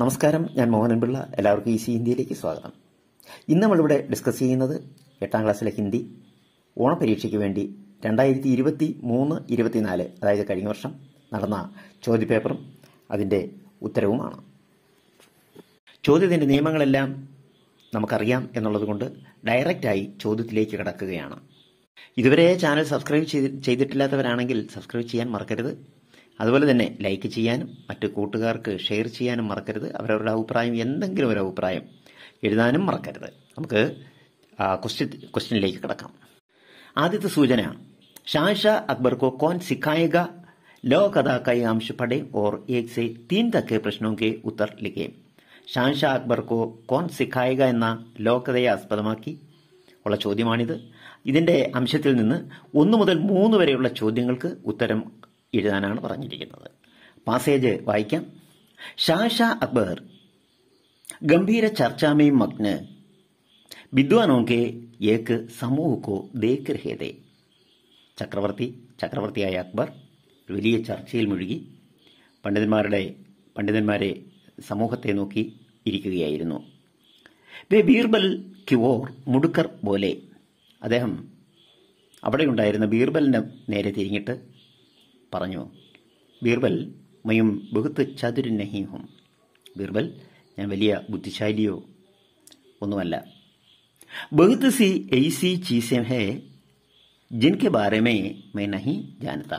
നമസ്കാരം ഞാൻ മോഹനൻ പിള്ള എല്ലാവർക്കും ഈസി ഹിന്ദിയിലേക്ക് സ്വാഗതം ഇന്ന് നമ്മളിവിടെ ഡിസ്കസ് ചെയ്യുന്നത് എട്ടാം ക്ലാസ്സിലെ ഹിന്ദി ഓണപരീക്ഷയ്ക്ക് വേണ്ടി രണ്ടായിരത്തി ഇരുപത്തി മൂന്ന് ഇരുപത്തിനാല് അതായത് കഴിഞ്ഞ വർഷം നടന്ന ചോദ്യപേപ്പറും അതിൻ്റെ ഉത്തരവുമാണ് ചോദ്യത്തിൻ്റെ നിയമങ്ങളെല്ലാം നമുക്കറിയാം എന്നുള്ളതുകൊണ്ട് ഡയറക്റ്റായി ചോദ്യത്തിലേക്ക് കിടക്കുകയാണ് ഇതുവരെ ചാനൽ സബ്സ്ക്രൈബ് ചെയ്തിട്ടില്ലാത്തവരാണെങ്കിൽ സബ്സ്ക്രൈബ് ചെയ്യാൻ മറക്കരുത് അതുപോലെ തന്നെ ലൈക്ക് ചെയ്യാനും മറ്റു കൂട്ടുകാർക്ക് ഷെയർ ചെയ്യാനും മറക്കരുത് അവരവരുടെ അഭിപ്രായം എന്തെങ്കിലും ഒരു അഭിപ്രായം എഴുതാനും മറക്കരുത് നമുക്ക് ക്വസ്റ്റ്യൻ ക്വസ്റ്റ്യനിലേക്ക് കിടക്കാം ആദ്യത്തെ സൂചന ഷാഷ അക്ബർക്കോ കോൻ സിഖായക ലോ കഥാക്കായി കൈ अंश पढ़े और एक से तीन तक പ്രശ്നവും കെ ഉത്തർ ലിഖേ ഷാഷ അക്ബർക്കോ കോൺ സിഖായക എന്ന ലോകതയെ ആസ്പദമാക്കി ഉള്ള ചോദ്യമാണിത് ഇതിന്റെ അംശത്തിൽ നിന്ന് ഒന്നു മുതൽ മൂന്ന് വരെയുള്ള ചോദ്യങ്ങൾക്ക് ഉത്തരം എഴുതാനാണ് പറഞ്ഞിരിക്കുന്നത് പാസേജ് വായിക്കാം ഷാഷ അക്ബർ ഗംഭീര ചർച്ചാമയും മഗ്ന് വിദ്വാനോ ഏക്ക് സമൂഹക്കോ ദേക്ക് ചക്രവർത്തി ചക്രവർത്തിയായ അക്ബർ വലിയ ചർച്ചയിൽ മുഴുകി പണ്ഡിതന്മാരുടെ പണ്ഡിതന്മാരെ സമൂഹത്തെ നോക്കി ഇരിക്കുകയായിരുന്നു വേ ബീർബൽ ക്യുവോർ മുടുക്കർ പോലെ അദ്ദേഹം അവിടെയുണ്ടായിരുന്ന ബീർബലിനെ നേരെ തിരിഞ്ഞിട്ട് പറഞ്ഞു ബീർബൽ മയും ബഹുത്ത് ചതുരി നഹീഹും ബീർബൽ ഞാൻ വലിയ ബുദ്ധിശാലിയോ ഒന്നുമല്ല ബഹുത്ത് സി സി ചീസെ ഹേ ജിൻകെ ബാരമേ മേ നഹി ജാനത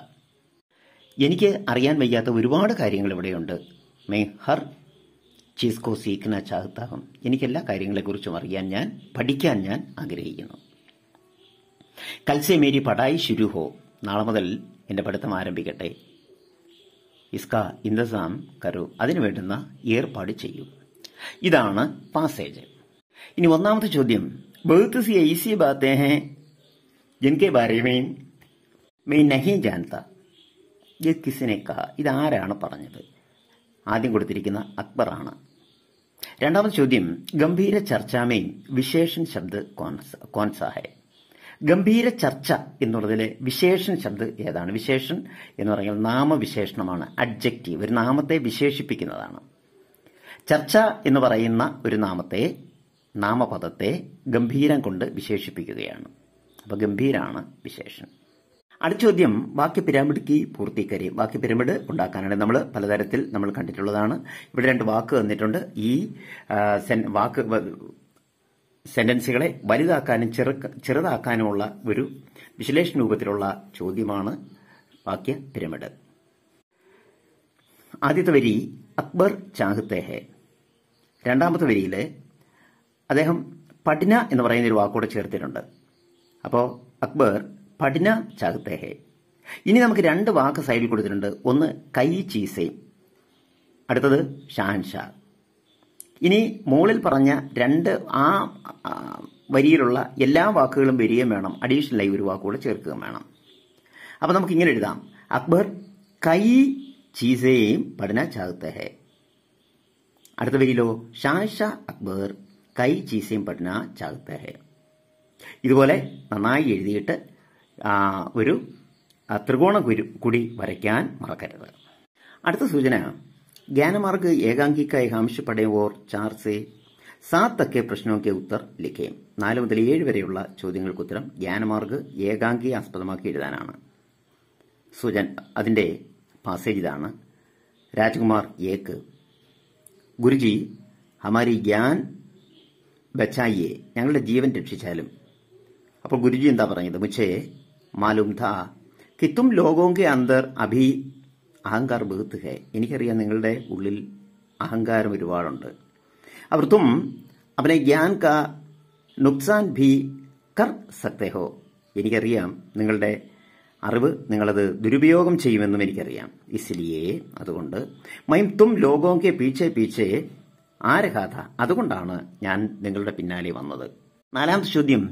എനിക്ക് അറിയാൻ വയ്യാത്ത ഒരുപാട് കാര്യങ്ങൾ ഇവിടെയുണ്ട് മേ ഹർ ചീസ് കോ സീക്കന ചാഹത്താകും എനിക്കെല്ലാ കാര്യങ്ങളെക്കുറിച്ചും അറിയാൻ ഞാൻ പഠിക്കാൻ ഞാൻ ആഗ്രഹിക്കുന്നു കൽസെ മേരി പഠായി ശുരുഹോ നാളെ മുതൽ എൻ്റെ പഠിത്തം ആരംഭിക്കട്ടെ ഇസ്ക ഇന്ദസാം കരു അതിനു വേണ്ടുന്ന ഏർപ്പാട് ചെയ്യൂ ഇതാണ് പാസേജ് ഇനി ഒന്നാമത്തെ ചോദ്യം ബഹുത്ത് സി ഇതാരാണ് പറഞ്ഞത് ആദ്യം കൊടുത്തിരിക്കുന്ന അക്ബറാണ് രണ്ടാമത്തെ ചോദ്യം ഗംഭീര ചർച്ചാമേൻ വിശേഷൻ ശബ്ദ കോൺസാഹേ ഗംഭീര ചർച്ച എന്നുള്ളതിലെ വിശേഷൻ ശബ്ദം ഏതാണ് വിശേഷൻ എന്ന് പറഞ്ഞാൽ നാമവിശേഷണമാണ് അഡ്ജക്റ്റീവ് ഒരു നാമത്തെ വിശേഷിപ്പിക്കുന്നതാണ് ചർച്ച എന്ന് പറയുന്ന ഒരു നാമത്തെ നാമപദത്തെ ഗംഭീരം കൊണ്ട് വിശേഷിപ്പിക്കുകയാണ് അപ്പോൾ ഗംഭീരാണ് വിശേഷൻ അടുത്ത ചോദ്യം വാക്യ പിരാമിഡ് കി പൂർത്തീകരിയും വാക്യ പിരാമിഡ് ഉണ്ടാക്കാനാണ് നമ്മൾ പലതരത്തിൽ നമ്മൾ കണ്ടിട്ടുള്ളതാണ് ഇവിടെ രണ്ട് വാക്ക് തന്നിട്ടുണ്ട് ഈ വാക്ക് സെന്റൻസുകളെ വലുതാക്കാനും ചെറു ചെറുതാക്കാനുമുള്ള ഒരു വിശ്ലേഷണ രൂപത്തിലുള്ള ചോദ്യമാണ് വാക്യ പിരമിഡ് ആദ്യത്തെ വരി അക്ബർ ചാഹത്തെ രണ്ടാമത്തെ വരിയിൽ അദ്ദേഹം പഠിന എന്ന് പറയുന്ന ഒരു വാക്കോടെ ചേർത്തിട്ടുണ്ട് അപ്പോൾ അക്ബർ പഠിന ചാഹത്തെ ഇനി നമുക്ക് രണ്ട് വാക്ക് സൈഡിൽ കൊടുത്തിട്ടുണ്ട് ഒന്ന് കൈ ചീസയും അടുത്തത് ഷാൻഷാ ഇനി മുകളിൽ പറഞ്ഞ രണ്ട് ആ വരിയിലുള്ള എല്ലാ വാക്കുകളും വരികയും വേണം അഡീഷണലായി ഒരു വാക്കുകൾ ചേർക്കുകയും വേണം അപ്പം നമുക്ക് ഇങ്ങനെ എഴുതാം അക്ബർ കൈ ചീസയെയും പഠന ചാകത്തെ ഹെ അടുത്ത വരിയിലോ ഷാഷ അക്ബർ കൈ ചീസയും പഠന ചാകത്തെ ഹെ ഇതുപോലെ നന്നായി എഴുതിയിട്ട് ഒരു ത്രികോണ കുരു കൂടി വരയ്ക്കാൻ മറക്കരുത് അടുത്ത സൂചന ज्ञानमार्ग का एकांश पढ़ें और चार से सात तक के प्रश्नों के उत्तर लिखें നാല് മുതൽ ഏഴ് വരെയുള്ള ചോദ്യങ്ങൾക്ക് ഉത്തരം ജ്ഞാനമാർഗ് ഏകാംഗി ആസ്പദമാക്കി എഴുതാനാണ് സുജൻ അതിൻ്റെ പാസേജ് ഇതാണ് രാജ്കുമാർ ഏക്ക് ഗുരുജി ഹമാരി ജ്ഞാൻ ബച്ചായിയെ ഞങ്ങളുടെ ജീവൻ രക്ഷിച്ചാലും അപ്പോൾ ഗുരുജി എന്താ പറഞ്ഞത് മുച്ചേ था कि കിത്തും लोगों के അന്തർ അഭി അഹങ്കാർ ബഹുത്ത് എനിക്കറിയാം നിങ്ങളുടെ ഉള്ളിൽ അഹങ്കാരം ഒരുപാടുണ്ട് അവർത്തും അവനെ ഗ്യാൻ ज्ञान നുക്സാൻ ഭി കർ സക്തേഹോ എനിക്കറിയാം നിങ്ങളുടെ അറിവ് നിങ്ങളത് ദുരുപയോഗം ചെയ്യുമെന്നും എനിക്കറിയാം ഇസ്ലിയെ അതുകൊണ്ട് മൈം തും ലോകോക്കെ പീച്ചേ പീച്ചേ ആരഹാഥ അതുകൊണ്ടാണ് ഞാൻ നിങ്ങളുടെ പിന്നാലെ വന്നത് നാലാമത്തെ ചോദ്യം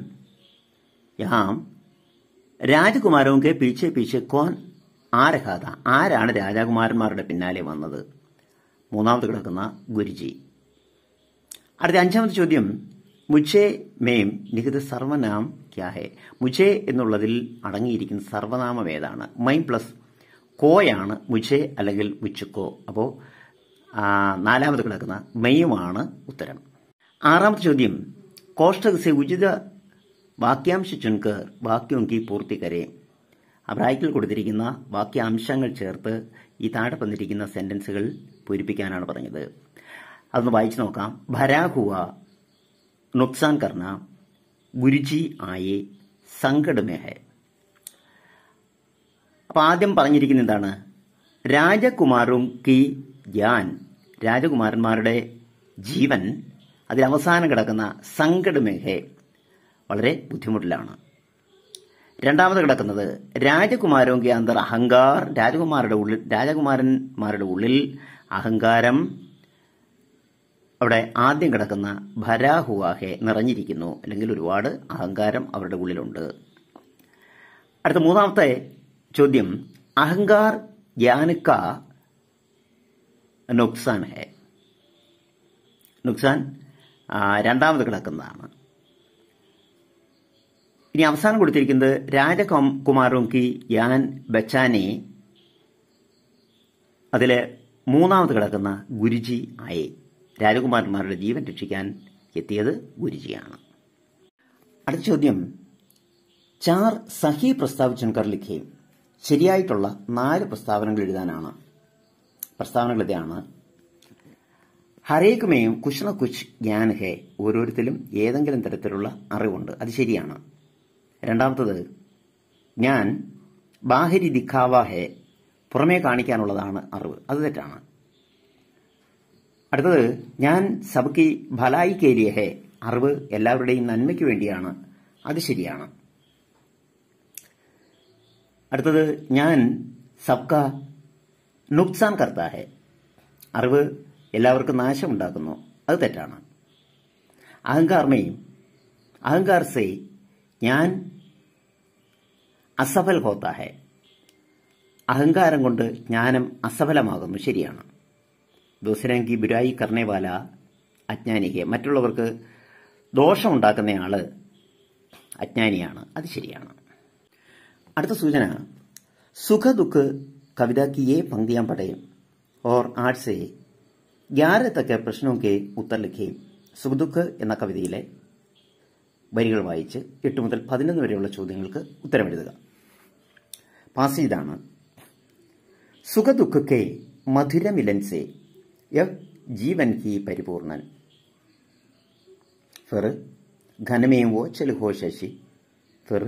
യാം രാജകുമാരവും പീച്ചേ പീച്ചേ കോൻ ആരഹാത ആരാണ് രാജകുമാരന്മാരുടെ പിന്നാലെ വന്നത് മൂന്നാമത് കിടക്കുന്ന ഗുരുജി അടുത്ത അഞ്ചാമത്തെ ചോദ്യം മുച്ചേ മേം നിഹിത സർവനാം ക്യാഹേ മുച്ചേ എന്നുള്ളതിൽ അടങ്ങിയിരിക്കുന്ന സർവനാമം ഏതാണ് മൈം പ്ലസ് കോയാണ് മുച്ചേ അല്ലെങ്കിൽ മുച്ചുക്കോ അപ്പോൾ നാലാമത് കിടക്കുന്ന മെയ്യുമാണ് ഉത്തരം ആറാമത്തെ ചോദ്യം കോഷ്ടകസെ ഉചിത വാക്യാംശ ചുൻകർ വാക്യോങ്കി പൂർത്തി കരയും അബ്രാഹിക്കിൽ കൊടുത്തിരിക്കുന്ന വാക്യാംശങ്ങൾ ചേർത്ത് ഈ താഴെ തന്നിരിക്കുന്ന സെന്റൻസുകൾ പൂരിപ്പിക്കാനാണ് പറഞ്ഞത് അതൊന്ന് വായിച്ചു നോക്കാം ഭരാഹുവ നുക്സാൻ കർണ ഗുരുജി ആയെ സങ്കടമേഹെ അപ്പൊ ആദ്യം പറഞ്ഞിരിക്കുന്ന എന്താണ് രാജകുമാറും കി ജാൻ രാജകുമാരന്മാരുടെ ജീവൻ അതിൽ അവസാനം കിടക്കുന്ന സങ്കടമേഹെ വളരെ ബുദ്ധിമുട്ടിലാണ് രണ്ടാമത് കിടക്കുന്നത് രാജകുമാരോങ്കി അന്തർ അഹങ്കാർ രാജകുമാരുടെ ഉള്ളിൽ രാജകുമാരന്മാരുടെ ഉള്ളിൽ അഹങ്കാരം അവിടെ ആദ്യം കിടക്കുന്ന ഭരാഹുവാഹെ നിറഞ്ഞിരിക്കുന്നു അല്ലെങ്കിൽ ഒരുപാട് അഹങ്കാരം അവരുടെ ഉള്ളിലുണ്ട് അടുത്ത മൂന്നാമത്തെ ചോദ്യം അഹങ്കാർ ജ്ഞാനുക്ക നുക്സാൻ ഹെ നുക്സാൻ രണ്ടാമത് കിടക്കുന്നതാണ് ഇനി അവസാനം കൊടുത്തിരിക്കുന്നത് രാജകുമാറും കി യാൻ ബച്ചാനെ അതിലെ മൂന്നാമത് കിടക്കുന്ന ഗുരുജി ആയി രാജകുമാരന്മാരുടെ ജീവൻ രക്ഷിക്കാൻ എത്തിയത് ഗുരുജിയാണ് അടുത്ത ചോദ്യം ചാർ സഹി പ്രസ്താവിച്ച കർലിഖയും ശരിയായിട്ടുള്ള നാല് പ്രസ്താവനകൾ എഴുതാനാണ് പ്രസ്താവനകൾ ഇതാണ് ഹരേക്കുമേയും കുഷ്ണ കുഷ് ജ്ഞാൻ ഹേ ഓരോരുത്തരും ഏതെങ്കിലും തരത്തിലുള്ള അറിവുണ്ട് അത് ശരിയാണ് രണ്ടാമത്തത് ഞാൻ ബാഹരി ദിഖാവാഹെ പുറമേ കാണിക്കാനുള്ളതാണ് അറിവ് അത് തെറ്റാണ് അടുത്തത് ഞാൻ സബക്കി ഭലായി കേരിയഹെ അറിവ് എല്ലാവരുടെയും നന്മയ്ക്ക് വേണ്ടിയാണ് അത് ശരിയാണ് അടുത്തത് ഞാൻ സബ്ക നുക്സാൻ കർത്താഹെ അറിവ് എല്ലാവർക്കും നാശമുണ്ടാക്കുന്നു അത് തെറ്റാണ് അഹങ്കാർമേയും അഹങ്കാർ സേ ഞാൻ അസഫൽ ഹോത്താ ഹെ അഹങ്കാരം കൊണ്ട് ജ്ഞാനം അസഫലമാകുന്നു ശരിയാണ് ദൂസരാങ്കി ബുരായി കർണേവാല അജ്ഞാനിക്ക് മറ്റുള്ളവർക്ക് ദോഷമുണ്ടാക്കുന്നയാള് അജ്ഞാനിയാണ് അത് ശരിയാണ് അടുത്ത സൂചന സുഖ ദുഃഖ് കവിതാക്കിയേ കി പങ്ക്തിയാൻ പടയും ഓർ ആർട്സ് ഗ്യാരത്തക്ക പ്രശ്നമൊക്കെ ഉത്തരലിക്കുകയും ലിഖയും സുഖദുഃഖ് എന്ന കവിതയിലെ വരികൾ വായിച്ച് എട്ട് മുതൽ പതിനൊന്ന് വരെയുള്ള ചോദ്യങ്ങൾക്ക് ഉത്തരമെഴുതുക പാസീതാണ് സുഖദുഃഖക്കെ മധുരമിലൻസെ യഹ് ജീവൻ ഹി പരിപൂർണൻ ഫെർ ഘനമേ ഓ ചലുഹോ ശശി ഫെർ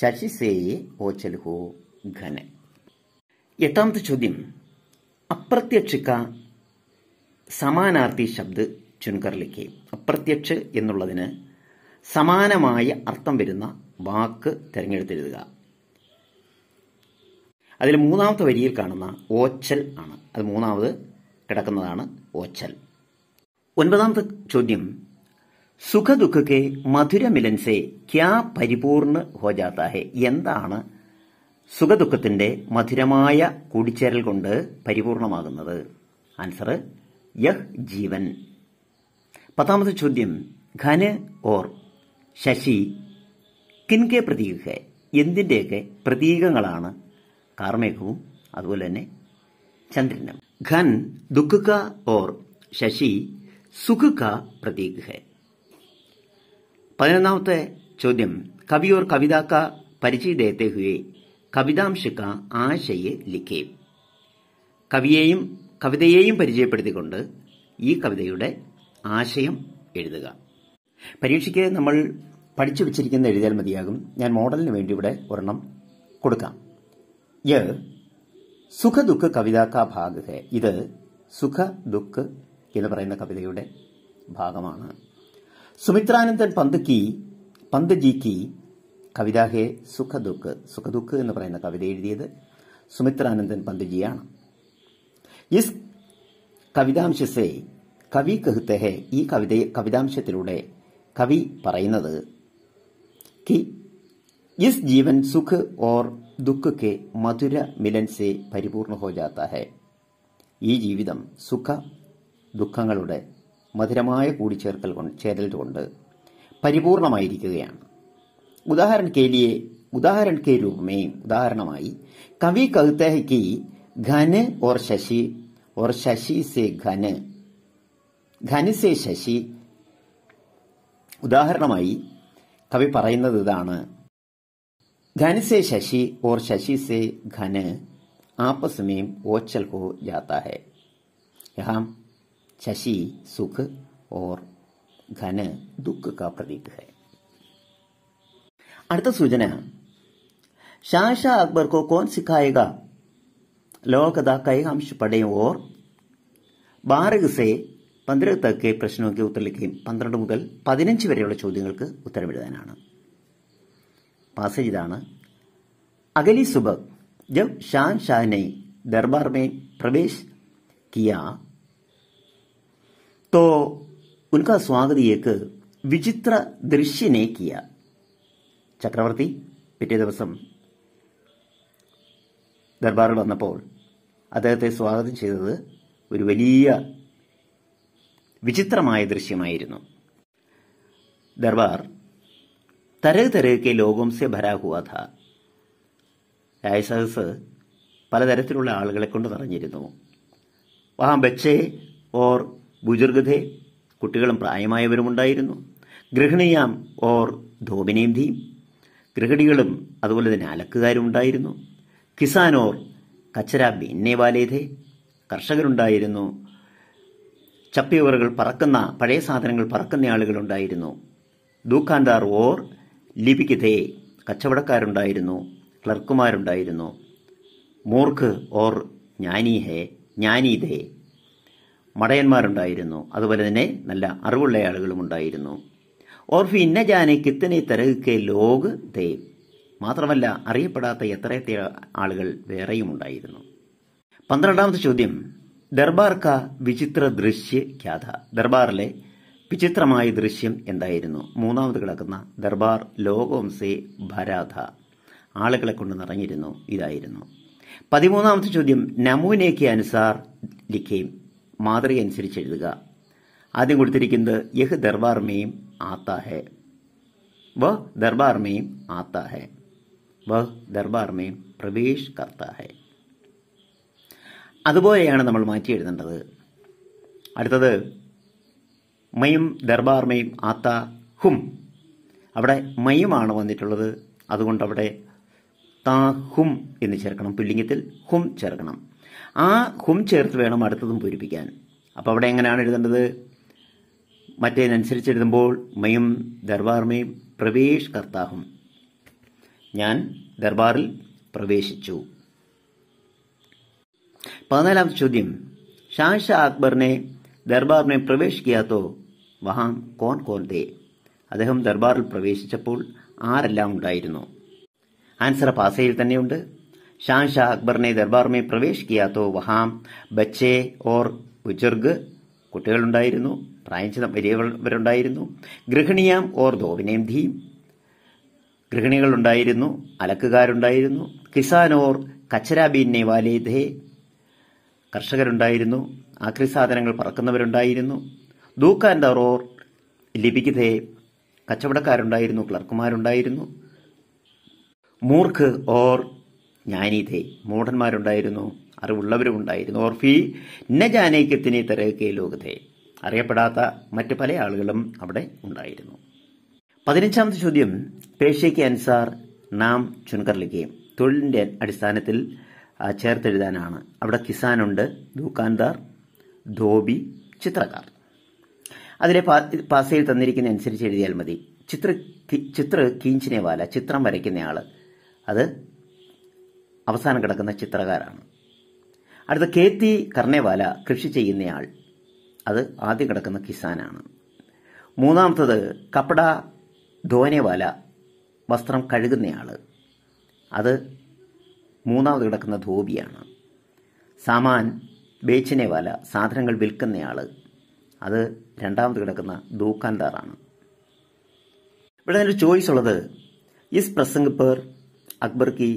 ശശി സേയെ ഓ ചലുഹോ ഘന എട്ടാമത്തെ ചോദ്യം അപ്രത്യക്ഷിക്ക സമാനാർത്ഥി ശബ്ദ ചുൻകറിലേക്ക് അപ്രത്യക്ഷ എന്നുള്ളതിന് സമാനമായ അർത്ഥം വരുന്ന വാക്ക് തിരഞ്ഞെടുത്തെഴുതുക അതിൽ മൂന്നാമത്തെ വരിയിൽ കാണുന്ന ഓച്ചൽ ആണ് അത് മൂന്നാമത് കിടക്കുന്നതാണ് ഓച്ചൽ ഒൻപതാമത്തെ ചോദ്യം സുഖ ദുഃഖക്കെ മധുരമിലൻസെ ക്യാ പരിപൂർണ ഹോജാത്ത ഹെ എന്താണ് സുഖദുഃഖത്തിന്റെ മധുരമായ കൂടിച്ചേരൽ കൊണ്ട് പരിപൂർണമാകുന്നത് ആൻസർ യഹ് ജീവൻ പത്താമത്തെ ചോദ്യം ഖന് ഓർ ശശി കിൻകെ പ്രതീകെ എന്തിൻ്റെയൊക്കെ പ്രതീകങ്ങളാണ് കാർമേഘവും അതുപോലെ തന്നെ ചന്ദ്രനും ഘൻ ദുഃഖക ഓർ ശശി സുഖ കാ പ്രതീക് ഹെ പതിനൊന്നാമത്തെ ചോദ്യം കവിയോർ കവിതാക്ക കവിത ഹുയെ കവിതാംശക്ക ആശയെ ലിഖേ കവിയെയും കവിതയെയും പരിചയപ്പെടുത്തിക്കൊണ്ട് ഈ കവിതയുടെ ആശയം എഴുതുക പരീക്ഷയ്ക്ക് നമ്മൾ പഠിച്ചു വെച്ചിരിക്കുന്ന എഴുതിയാൽ മതിയാകും ഞാൻ മോഡലിന് വേണ്ടി ഇവിടെ ഒരെണ്ണം കൊടുക്കാം यह സുഖ ദുഃഖ കവിതാക്കാ ഭാഗഹെ ഇത് സുഖ ദുഃഖ് എന്ന് പറയുന്ന കവിതയുടെ ഭാഗമാണ് സുമിത്രാനന്ദൻ പന്തുക്കി പന്തജിക്ക് കവിതാഹേ സുഖ ദുഃഖ് സുഖ എന്ന് പറയുന്ന കവിത എഴുതിയത് സുമിത്രാനന്ദൻ പന്തജിയാണ് ഇസ് കവിതാംശസെ കവി കഹുത്തഹെ ഈ കവിത കവിതാംശത്തിലൂടെ കവി പറയുന്നത് കി ഇസ് ജീവൻ സുഖ് ഓർ ദുഃഖ കെ മധുര മിലൻസേ പരിപൂർണ ഹോ ജാത്ത ഹെ ഈ ജീവിതം സുഖ ദുഃഖങ്ങളുടെ മധുരമായ കൂടിച്ചേർക്കൽ കൊണ്ട് ചേരൽ കൊണ്ട് പരിപൂർണമായിരിക്കുകയാണ് ഉദാഹരണ കേലിയെ ഉദാഹരണ കെ രൂപമേ ഉദാഹരണമായി കവി കവിതയ്ക്ക് ഘന ഓർ ശശി ഓർ ശശി സെ ഘന ഘന സെ ശശി ഉദാഹരണമായി കവി പറയുന്നത് ഇതാണ് घन से शशि और शशि से घन आपस में ओचल हो जाता है यहाँ शशि सुख और घन दुख का प्रतीक है अर्थ സൂചന शाह अकबर को कौन सिखाएगा लोकदा कई अंश पढ़ें और ബാരക് സെ പന്ത്രണ്ട് തക്കെ പ്രശ്നമൊക്കെ ഉത്തരം ലഭിക്കും പന്ത്രണ്ട് മുതൽ പതിനഞ്ച് വരെയുള്ള ചോദ്യങ്ങൾക്ക് ഉത്തരമെഴുതാനാണ് പാസേജ് ഇതാണ് अगली सुबह जब शान शाह ने दरबार में प्रवेश किया तो उनका स्वागत एक विचित्र ചക്രവർത്തി പിറ്റേ ദിവസം ദർബാറിൽ വന്നപ്പോൾ അദ്ദേഹത്തെ സ്വാഗതം ചെയ്തത് ഒരു വലിയ വിചിത്രമായ ദൃശ്യമായിരുന്നു ദർബാർ तरह तरह के लोगों से भरा हुआ था രാജസദസ് പലതരത്തിലുള്ള ആളുകളെ കൊണ്ട് നിറഞ്ഞിരുന്നു ആ ബച്ചെ ഓർ ബുജുർഗധെ കുട്ടികളും പ്രായമായവരും ഉണ്ടായിരുന്നു ഗൃഹിണിയാം ഓർ ധോബിനേന്തിയും ഗൃഹിണികളും അതുപോലെ തന്നെ അലക്കുകാരും ഉണ്ടായിരുന്നു കിസാൻ ഓർ കച്ചര ബീന്നെ വാലേധെ കർഷകരുണ്ടായിരുന്നു ചപ്പിയവറുകൾ പറക്കുന്ന പഴയ സാധനങ്ങൾ പറക്കുന്ന ആളുകളുണ്ടായിരുന്നു ദൂഖാൻദാർ ഓർ ലിപികിതേ കച്ചവടക്കാരുണ്ടായിരുന്നു ക്ലർക്കുമാരുണ്ടായിരുന്നു മൂർഖ് ഓർ ജ്ഞാനീഹേ ജ്ഞാനീതേ മടയന്മാരുണ്ടായിരുന്നു അതുപോലെ തന്നെ നല്ല അറിവുള്ള ആളുകളും ഉണ്ടായിരുന്നു ഓർ ഫിന്ന ജാനെ കിത്തനെ തരകെ ലോക് ദേ മാത്രമല്ല അറിയപ്പെടാത്ത എത്രയെത്ര ആളുകൾ വേറെയും ഉണ്ടായിരുന്നു പന്ത്രണ്ടാമത്തെ ചോദ്യം ദർബാർ ക വിചിത്ര ദൃശ്യ ഖ്യാത ദർബാറിലെ വിചിത്രമായ ദൃശ്യം എന്തായിരുന്നു മൂന്നാമത് കിടക്കുന്ന ദർബാർ ലോകോം സേ ഭരാധ ആളുകളെ കൊണ്ട് നിറഞ്ഞിരുന്നു ഇതായിരുന്നു പതിമൂന്നാമത്തെ ചോദ്യം നമൂനയ്ക്ക് അനുസാർ ലിഖേം മാതൃക അനുസരിച്ച് എഴുതുക ആദ്യം കൊടുത്തിരിക്കുന്നത് യഹ് ദർബാർ മെയും വ ദർബാർ മെയും വ ദർബാർ പ്രവേശ് കർത്താഹേ അതുപോലെയാണ് നമ്മൾ മാറ്റി എഴുതേണ്ടത് അടുത്തത് മയും ദർബാർ മയും ആത്ത ഹും അവിടെ മയുമാണ് വന്നിട്ടുള്ളത് അതുകൊണ്ട് അവിടെ താ ഹും എന്ന് ചേർക്കണം പുല്ലിംഗത്തിൽ ഹും ചേർക്കണം ആ ഹും ചേർത്ത് വേണം അടുത്തതും പൂരിപ്പിക്കാൻ അപ്പോൾ അവിടെ എങ്ങനെയാണ് എഴുതേണ്ടത് മറ്റേതിനനുസരിച്ച് എഴുതുമ്പോൾ മയും ദർബാർമയും പ്രവേശ് കർത്താഹും ഞാൻ ദർബാറിൽ പ്രവേശിച്ചു പതിനാലാമത്തെ ചോദ്യം ഷാഷ അക്ബറിനെ ദർബാർ മേ പ്രവേശ് കിയാത്തോ വഹാം കോൺ കോൺ ദേ അദ്ദേഹം ദർബാറിൽ പ്രവേശിച്ചപ്പോൾ ആരെല്ലാം ഉണ്ടായിരുന്നു ആൻസർ പാസയിൽ തന്നെയുണ്ട് ഷാൻ ഷാ അക്ബറിനെ ദർബാർ മേ പ്രവേശ് കിയാത്തോ വഹാം ബച്ചേ ഓർ ബുജുർഗ് കുട്ടികളുണ്ടായിരുന്നു പ്രായം ചെന്ന വലിയവരുണ്ടായിരുന്നു ഗൃഹിണിയാം ഓർ ദോവിനേം ധീം ഗൃഹിണികളുണ്ടായിരുന്നു അലക്കുകാരുണ്ടായിരുന്നു കിസാൻ ഓർ കച്ചരാബീൻ നേവാലേധേ കർഷകരുണ്ടായിരുന്നു അക്രിസാധനങ്ങൾ പറക്കുന്നവരുണ്ടായിരുന്നു ദൂക്ക ആൻഡ് അറോർ ലിപിക്കിതെ കച്ചവടക്കാരുണ്ടായിരുന്നു ക്ലർക്കുമാരുണ്ടായിരുന്നു മൂർഖ് ഓർ ജ്ഞാനിതെ മൂഢന്മാരുണ്ടായിരുന്നു അറിവുള്ളവരും ഉണ്ടായിരുന്നു ഓർ ഫി നജാനൈക്യത്തിനെ തെരക്കെ ലോകത്തെ അറിയപ്പെടാത്ത മറ്റ് പല ആളുകളും അവിടെ ഉണ്ടായിരുന്നു പതിനഞ്ചാമത്തെ ചോദ്യം പേഷ്യയ്ക്ക് അനുസാർ നാം ചുനകർലിക്കുകയും തൊഴിലിന്റെ അടിസ്ഥാനത്തിൽ ചേർത്തെഴുതാനാണ് അവിടെ കിസാനുണ്ട് ദൂക്കാൻദാർ ധോബി ചിത്രകാർ അതിലെ പാസയിൽ തന്നിരിക്കുന്ന അനുസരിച്ച് എഴുതിയാൽ മതി ചിത്ര ചിത്ര കീഞ്ചിനെവാല ചിത്രം വരയ്ക്കുന്നയാൾ അത് അവസാനം കിടക്കുന്ന ചിത്രകാരാണ് അടുത്ത കെ തി കർണേവാല കൃഷി ചെയ്യുന്നയാൾ അത് ആദ്യം കിടക്കുന്ന കിസാനാണ് മൂന്നാമത്തത് കപ്പട ധോനേവാല വസ്ത്രം കഴുകുന്നയാൾ അത് മൂന്നാമത് കിടക്കുന്ന ധോബിയാണ് സാമാൻ ബേച്ചിനെ വാല സാധനങ്ങൾ വിൽക്കുന്നയാൾ അത് രണ്ടാമത് കിടക്കുന്ന ദൂക്കാൻദാറാണ് ഇവിടെ ഒരു ചോയ്സ് ഉള്ളത് ഇസ് പ്രസംഗ് പേർ അക്ബർ കി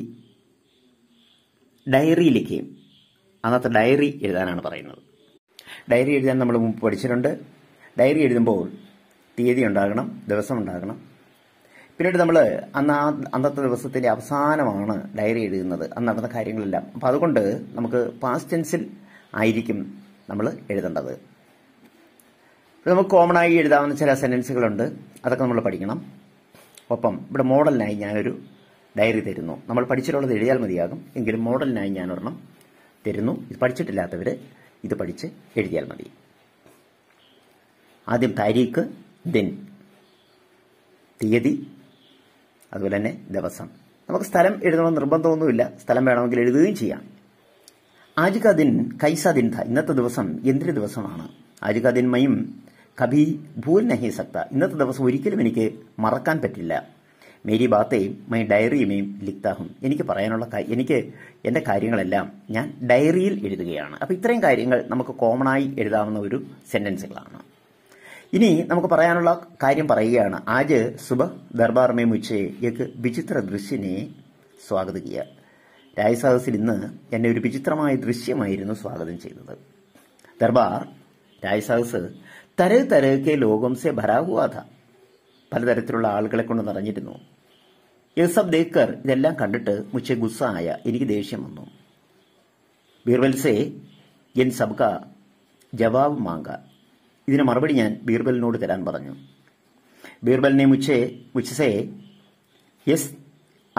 ഡയറി ലിഖയും അന്നത്തെ ഡയറി എഴുതാനാണ് പറയുന്നത് ഡയറി എഴുതാൻ നമ്മൾ മുമ്പ് പഠിച്ചിട്ടുണ്ട് ഡയറി എഴുതുമ്പോൾ തീയതി ഉണ്ടാകണം ദിവസം ഉണ്ടാകണം പിന്നീട് നമ്മൾ അന്ന് ആ അന്നത്തെ ദിവസത്തിൻ്റെ അവസാനമാണ് ഡയറി എഴുതുന്നത് അന്ന് നടന്ന കാര്യങ്ങളെല്ലാം അപ്പോൾ അതുകൊണ്ട് നമുക്ക് പാസ്റ്റ് ടെൻസിൽ ആയിരിക്കും നമ്മൾ എഴുതേണ്ടത് ഇവിടെ നമുക്ക് കോമൺ ആയി എഴുതാവുന്ന ചില സെൻറ്റൻസുകളുണ്ട് അതൊക്കെ നമ്മൾ പഠിക്കണം ഒപ്പം ഇവിടെ മോഡലിനായി ഞാനൊരു ഡയറി തരുന്നു നമ്മൾ പഠിച്ചിട്ടുള്ളത് എഴുതിയാൽ മതിയാകും എങ്കിലും മോഡലിനായി ഞാൻ ഒരെണ്ണം തരുന്നു ഇത് പഠിച്ചിട്ടില്ലാത്തവർ ഇത് പഠിച്ച് എഴുതിയാൽ മതി ആദ്യം താരീഖ് ദിൻ തീയതി അതുപോലെ തന്നെ ദിവസം നമുക്ക് സ്ഥലം എഴുതണമെന്ന് നിർബന്ധമൊന്നുമില്ല സ്ഥലം വേണമെങ്കിൽ എഴുതുകയും ചെയ്യാം आज का दिन कैसा दिन था ഇന്നത്തെ ദിവസം എന്തിന് ദിവസമാണ് आज का दिन മയും കഭി ഭൂൽ നഹി സക്ത ഇന്നത്തെ ദിവസം ഒരിക്കലും എനിക്ക് മറക്കാൻ പറ്റില്ല മേരി ബാത്തയും മൈ ഡയറിയുമേയും ലിക്താഹും എനിക്ക് പറയാനുള്ള എനിക്ക് എൻ്റെ കാര്യങ്ങളെല്ലാം ഞാൻ ഡയറിയിൽ എഴുതുകയാണ് അപ്പോൾ ഇത്രയും കാര്യങ്ങൾ നമുക്ക് കോമണായി എഴുതാവുന്ന ഒരു സെൻറ്റൻസുകളാണ് ഇനി നമുക്ക് പറയാനുള്ള കാര്യം പറയുകയാണ് ആജ് സുബ ദർബാർ മേ മുച്ചേ യക്ക് വിചിത്ര ദൃശ്യനെ സ്വാഗതിക്കുക രാജസദസ്സിൽ ഇന്ന് എന്നെ ഒരു വിചിത്രമായ ദൃശ്യമായിരുന്നു സ്വാഗതം ചെയ്തത് ദർബാർ രാജസദസ് തര തരക്കെ ലോകം സെ ഭരാ ഹുവാ പലതരത്തിലുള്ള ആളുകളെ കൊണ്ട് നിറഞ്ഞിരുന്നു യസബ് ദേക്കർ ഇതെല്ലാം കണ്ടിട്ട് മുച്ചെ ഗുസ്സായ എനിക്ക് ദേഷ്യം വന്നു ബീർബൽസെ എൻ സബ്ക ജവാബ് മാങ്ക ഇതിന് മറുപടി ഞാൻ ബീർബലിനോട് തരാൻ പറഞ്ഞു ബീർബലിനെ മുച്ചേ മുച്ചസെ യെസ്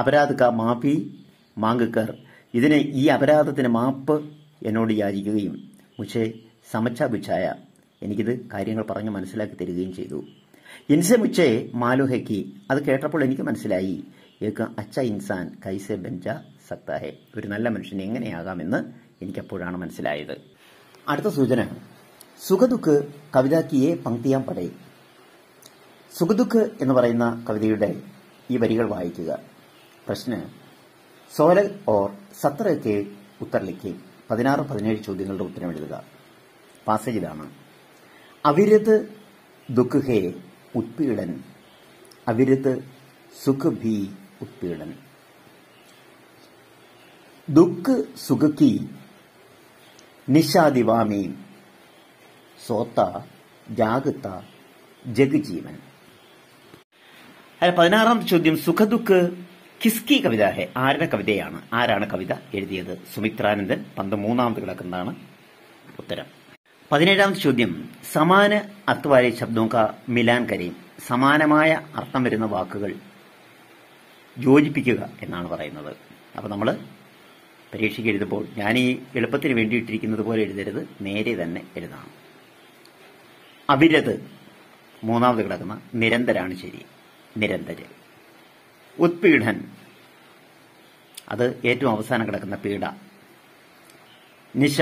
അപരാധ കാ മാഫി മാങ്കക്കാർ ഇതിന് ഈ അപരാധത്തിന് മാപ്പ് എന്നോട് യാചിക്കുകയും മുച്ചേ സമച്ച ബുച്ചായ എനിക്കിത് കാര്യങ്ങൾ പറഞ്ഞ് മനസ്സിലാക്കി തരികയും ചെയ്തു ഇൻസെ മുച്ചേ മാലു അത് കേട്ടപ്പോൾ എനിക്ക് മനസ്സിലായി ഏക്ക അച്ച ഇൻസാൻ കൈസെ ബെഞ്ച സത്താഹെ ഒരു നല്ല മനുഷ്യൻ എങ്ങനെയാകാമെന്ന് എനിക്കപ്പോഴാണ് മനസ്സിലായത് അടുത്ത സൂചന സുഖദുഃഖ് കവിതാക്കിയെ പങ്ക്തിയാൻ പടേ സുഖദുഃഖ് എന്ന് പറയുന്ന കവിതയുടെ ഈ വരികൾ വായിക്കുക പ്രശ്നം സോലൽ ഓർ സത്രയ്ക്ക് ഉത്തരലിക്ക് പതിനാറ് പതിനേഴ് ചോദ്യങ്ങളുടെ ഉത്തരം എഴുതുക പാസേജ് ഇതാണ് അവിരത് ദുഃഖേ ഉത്പീഡൻ അവിരത് സുഖ ഭി ഉത്പീഡൻ ദുഃഖ് സുഖക്കി നിഷാദിവാമി സോത്ത ജാഗത്ത ജഗജീവൻ അല്ല പതിനാറാമത്തെ ചോദ്യം സുഖദുഃഖ് കിസ്കി കവിത ഹെ ആരുടെ കവിതയാണ് ആരാണ് കവിത എഴുതിയത് സുമിത്രാനന്ദൻ പന്ത് മൂന്നാമത് കിടക്കുന്നതാണ് ഉത്തരം പതിനേഴാമത് ചോദ്യം സമാന അത്വാരി ശബ്ദവും മിലാൻ കരയും സമാനമായ അർത്ഥം വരുന്ന വാക്കുകൾ യോജിപ്പിക്കുക എന്നാണ് പറയുന്നത് അപ്പോൾ നമ്മൾ പരീക്ഷയ്ക്ക് എഴുതുമ്പോൾ ഞാൻ ഈ എളുപ്പത്തിന് വേണ്ടി ഇട്ടിരിക്കുന്നത് പോലെ എഴുതരുത് നേരെ തന്നെ എഴുതണം അവിരത് മൂന്നാമത് കിടക്കുന്ന നിരന്തരാണ് ശരി നിരന്തര് ഉത്പീഡൻ അത് ഏറ്റവും അവസാനം കിടക്കുന്ന പീഡ നിശ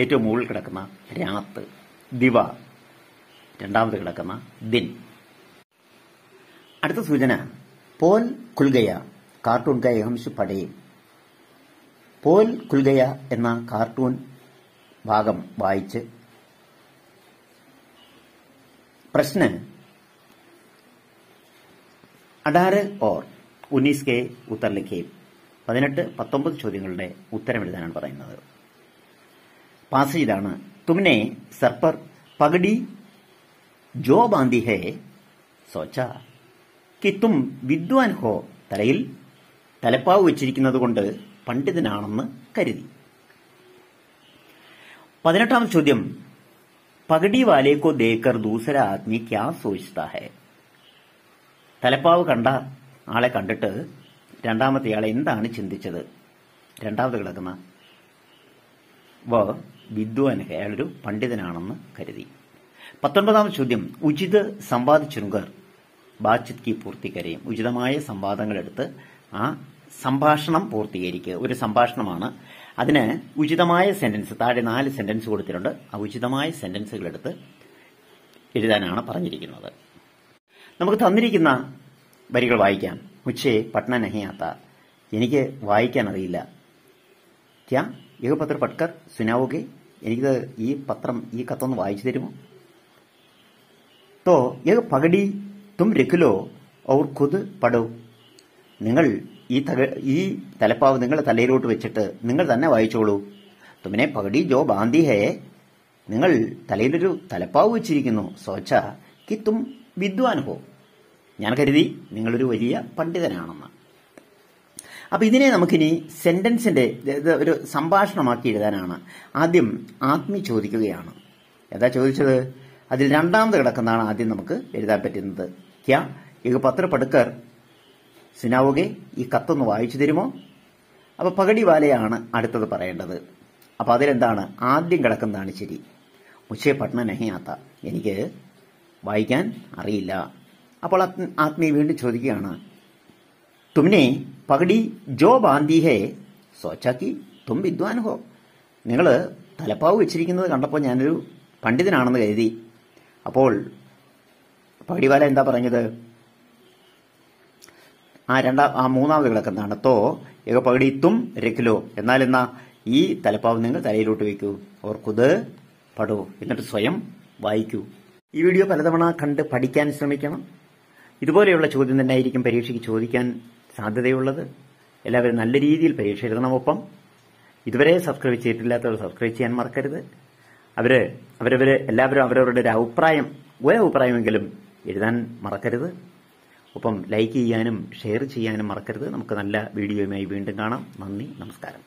ഏറ്റവും മുകളിൽ കിടക്കുന്ന രാത്ത് ദിവ രണ്ടാമത് കിടക്കുന്ന ദിൻ അടുത്ത സൂചന പോൽ കുൽഗയ കാർട്ടൂൺ കൈഹംശ് പടയും പോൽ കുൽഗയ എന്ന കാർട്ടൂൺ ഭാഗം വായിച്ച് പ്രശ്നം അഡാറ് ഓർ ഉന്നീസ് കെ ഉത്തർ പതിനെട്ട് പത്തൊമ്പത് ചോദ്യങ്ങളുടെ ഉത്തരം എഴുതാനാണ് പറയുന്നത് പാസ് ചെയ്താണ് തുമ്നെ സർപ്പർ പകടി ജോ ബാന്തി ഹേ സോച്ച കി തും വിദ്വാൻ ഹോ തലയിൽ തലപ്പാവ് വെച്ചിരിക്കുന്നത് കൊണ്ട് പണ്ഡിതനാണെന്ന് കരുതി പതിനെട്ടാം ചോദ്യം പകടി വാലേക്കോ ദേക്കർ ദൂസര ആത്മീ ക്യാ സോചിതാ ഹേ തലപ്പാവ് കണ്ട ആളെ കണ്ടിട്ട് രണ്ടാമത്തെ ആളെ എന്താണ് ചിന്തിച്ചത് രണ്ടാമത് കിടക്കുന്ന വ വിദ്വാന് അയാളൊരു പണ്ഡിതനാണെന്ന് കരുതി പത്തൊൻപതാം ചോദ്യം ഉചിത് സമ്പാദിച്ചിരുങ്കർ ബാച്ചിത് കി പൂർത്തീകരിക്കും ഉചിതമായ സംവാദങ്ങളെടുത്ത് ആ സംഭാഷണം പൂർത്തീകരിക്കുക ഒരു സംഭാഷണമാണ് അതിന് ഉചിതമായ സെന്റൻസ് താഴെ നാല് സെന്റൻസ് കൊടുത്തിട്ടുണ്ട് ആ ഉചിതമായ സെന്റൻസുകളെടുത്ത് എഴുതാനാണ് പറഞ്ഞിരിക്കുന്നത് നമുക്ക് തന്നിരിക്കുന്ന വരികൾ വായിക്കാം മുച്ചേ പട്ന നഹിയാത്ത എനിക്ക് വായിക്കാൻ അറിയില്ല ക്യാ ഏക പട്കർ സുനാവുകെ എനിക്കിത് ഈ പത്രം ഈ കത്തൊന്ന് വായിച്ചു തരുമോ തോ ഏക പകടി തും രഖിലോ ഔർ കുത് പടു നിങ്ങൾ ഈ തക ഈ തലപ്പാവ് നിങ്ങളുടെ തലയിലോട്ട് വെച്ചിട്ട് നിങ്ങൾ തന്നെ വായിച്ചോളൂ തുമിനെ പകടി ജോ ബാന്തി ഹേ നിങ്ങൾ തലയിലൊരു തലപ്പാവ് വെച്ചിരിക്കുന്നു സോച്ച കി തും വിദ്വാൻ ഹോ ഞാൻ കരുതി നിങ്ങളൊരു വലിയ പണ്ഡിതനാണെന്ന് അപ്പം ഇതിനെ നമുക്കിനി സെൻറ്റൻസിൻ്റെ ഒരു സംഭാഷണമാക്കി എഴുതാനാണ് ആദ്യം ആത്മി ചോദിക്കുകയാണ് എന്താ ചോദിച്ചത് അതിൽ രണ്ടാമത് കിടക്കുന്നതാണ് ആദ്യം നമുക്ക് എഴുതാൻ പറ്റുന്നത് ക്യാ ഇത് പത്രപ്പടുക്കർ സിനാവുകെ ഈ കത്തൊന്ന് വായിച്ചു തരുമോ അപ്പോൾ വാലയാണ് അടുത്തത് പറയേണ്ടത് അപ്പോൾ അതിലെന്താണ് ആദ്യം കിടക്കുന്നതാണ് ശരി മുച്ചേ പഠന നഹിയാത്ത എനിക്ക് വായിക്കാൻ അറിയില്ല അപ്പോൾ ആത്മീയ വീണ്ടും ചോദിക്കുകയാണ് തുമിനെ പകടി ജോ ബാന്തി ഹേ തും വിദ്വാൻ ഹോ നിങ്ങൾ തലപ്പാവ് വെച്ചിരിക്കുന്നത് കണ്ടപ്പോൾ ഞാനൊരു പണ്ഡിതനാണെന്ന് കരുതി അപ്പോൾ പകടിവാല എന്താ പറഞ്ഞത് ആ രണ്ടാം ആ മൂന്നാമത് കിടക്കുന്നതാണ് തോ ഏക തും രക്കിലോ എന്നാലെന്നാ ഈ തലപ്പാവ് നിങ്ങൾ തലയിലോട്ട് വയ്ക്കൂ ഓർക്കുത് പടോ എന്നിട്ട് സ്വയം വായിക്കൂ ഈ വീഡിയോ പലതവണ കണ്ട് പഠിക്കാൻ ശ്രമിക്കണം ഇതുപോലെയുള്ള ചോദ്യം തന്നെ ആയിരിക്കും പരീക്ഷയ്ക്ക് ചോദിക്കാൻ സാധ്യതയുള്ളത് എല്ലാവരും നല്ല രീതിയിൽ പരീക്ഷ എഴുതണമൊപ്പം ഇതുവരെ സബ്സ്ക്രൈബ് ചെയ്തിട്ടില്ലാത്തവർ സബ്സ്ക്രൈബ് ചെയ്യാൻ മറക്കരുത് അവർ അവരവർ എല്ലാവരും അവരവരുടെ ഒരു അഭിപ്രായം ഒരേ അഭിപ്രായമെങ്കിലും എഴുതാൻ മറക്കരുത് ഒപ്പം ലൈക്ക് ചെയ്യാനും ഷെയർ ചെയ്യാനും മറക്കരുത് നമുക്ക് നല്ല വീഡിയോയുമായി വീണ്ടും കാണാം നന്ദി നമസ്കാരം